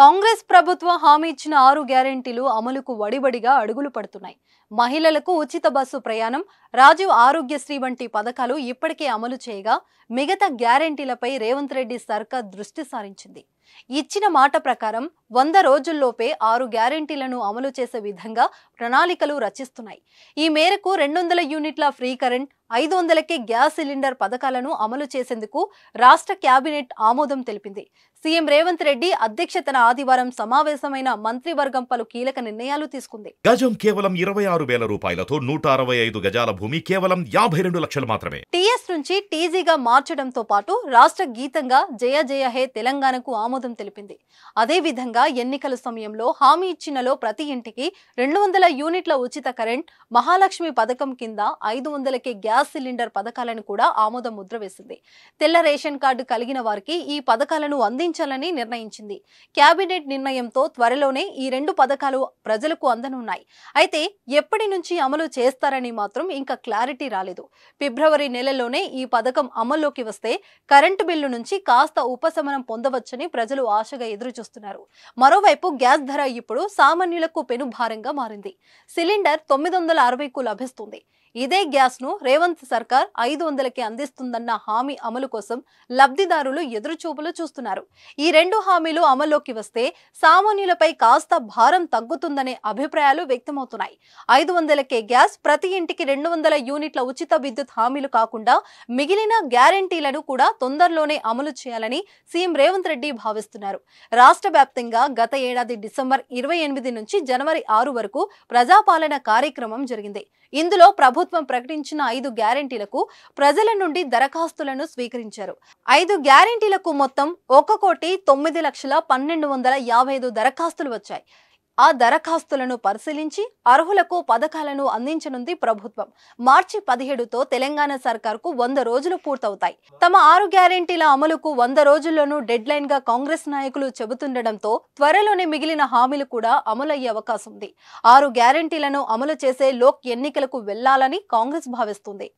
కాంగ్రెస్ ప్రభుత్వం హామీ ఇచ్చిన ఆరు గ్యారంటీలు అమలుకు వడిబడిగా అడుగులు పడుతున్నాయి మహిళలకు ఉచిత బస్సు ప్రయాణం రాజీవ్ ఆరోగ్యశ్రీ వంటి పథకాలు ఇప్పటికే అమలు చేయగా మిగతా గ్యారెంటీలపై రేవంత్ రెడ్డి సర్కార్ దృష్టి సారించింది ఇచ్చిన మాట ప్రకారం వంద రోజుల్లోపే ఆరు గ్యారెంటీలను అమలు చేసే విధంగా ప్రణాళికలు రచిస్తున్నాయి ఈ మేరకు రెండు వందల యూనిట్ల ఫ్రీ కరెంట్ ఐదు వందలకే గ్యాస్ సిలిండర్ పథకాలను అమలు చేసేందుకు రాష్ట్ర కేబినెట్ ఆమోదం తెలిపింది సీఎం రేవంత్ రెడ్డి అధ్యక్షతన ఆదివారం సమావేశమైన మంత్రివర్గం పలు కీలక నిర్ణయాలు తీసుకుంది గజం కేవలం ఇరవై ఆరు వేల రూపాయలతో నూట అరవై ఐదు గజాల భూమి కేవలం యాభై రెండు లక్షలు మాత్రమే టీఎస్ నుంచి టీజీగా మార్చడంతో పాటు రాష్ట్ర గీతంగా జయ జయ హే తెలంగాణకు ఆమోదం తెలిపింది అదే విధంగా ఎన్నికల సమయంలో హామీ ఇచ్చినలో ప్రతి ఇంటికి రెండు వందల యూనిట్ల ఉచిత కరెంట్ మహాలక్ష్మి పథకం కింద ఐదు వందలకే గ్యాస్ సిలిండర్ పథకాలను కూడా ఆమోద ముద్ర వేసింది తెల్ల రేషన్ కార్డు కలిగిన వారికి ఈ పథకాలను అందించాలని నిర్ణయించింది కేబినెట్ నిర్ణయంతో త్వరలోనే ఈ రెండు పథకాలు ప్రజలకు అందనున్నాయి అయితే ఎప్పటి నుంచి అమలు చేస్తారని మాత్రం ఇంకా క్లారిటీ రాలేదు ఫిబ్రవరి నెలలోనే ఈ పథకం అమల్లోకి వస్తే కరెంటు బిల్లు నుంచి కాస్త ఉపశమనం పొందవచ్చని ప్రజలు ఆశగా ఎదురుచూస్తున్నారు మరోవైపు గ్యాస్ ధర ఇప్పుడు సామాన్యులకు పెనుభారంగా మారింది సిలిండర్ తొమ్మిది వందల అరవైకు లభిస్తుంది ఇదే గ్యాస్ ను రేవంత్ సర్కార్ ఐదు వందలకి అందిస్తుందన్న హామీ అమలు కోసం లబ్ధిదారులు ఎదురుచూపులు చూస్తున్నారు ఈ రెండు హామీలు అమల్లోకి వస్తే సామాన్యులపై కాస్త భారం తగ్గుతుందనే అభిప్రాయాలు వ్యక్తమవుతున్నాయి ఐదు వందలకే గ్యాస్ ప్రతి ఇంటికి రెండు వందల యూనిట్ల ఉచిత విద్యుత్ హామీలు కాకుండా మిగిలిన గ్యారంటీలను కూడా తొందరలోనే అమలు చేయాలని సీఎం రేవంత్ రెడ్డి భావిస్తున్నారు రాష్ట్ర వ్యాప్తంగా గత ఏడాది డిసెంబర్ ఇరవై ఎనిమిది నుంచి జనవరి ఆరు వరకు ప్రజాపాలన కార్యక్రమం జరిగింది ఇందులో ప్రభు ప్రభుత్వం ప్రకటించిన ఐదు గ్యారంటీలకు ప్రజల నుండి దరఖాస్తులను స్వీకరించారు ఐదు గ్యారంటీలకు మొత్తం ఒక కోటి తొమ్మిది లక్షల పన్నెండు వందల యాభై ఐదు దరఖాస్తులు వచ్చాయి ఆ దరఖాస్తులను పరిశీలించి అర్హులకు పథకాలను అందించనుంది ప్రభుత్వం మార్చి పదిహేడుతో తెలంగాణ సర్కార్కు వంద రోజులు పూర్తవుతాయి తమ ఆరు గ్యారెంటీల అమలుకు వంద రోజుల్లోనూ డెడ్ లైన్ గా కాంగ్రెస్ నాయకులు చెబుతుండటంతో త్వరలోనే మిగిలిన హామీలు కూడా అమలయ్యే అవకాశం ఉంది ఆరు గ్యారెంటీలను అమలు చేసే లోక్ ఎన్నికలకు వెళ్లాలని కాంగ్రెస్ భావిస్తుంది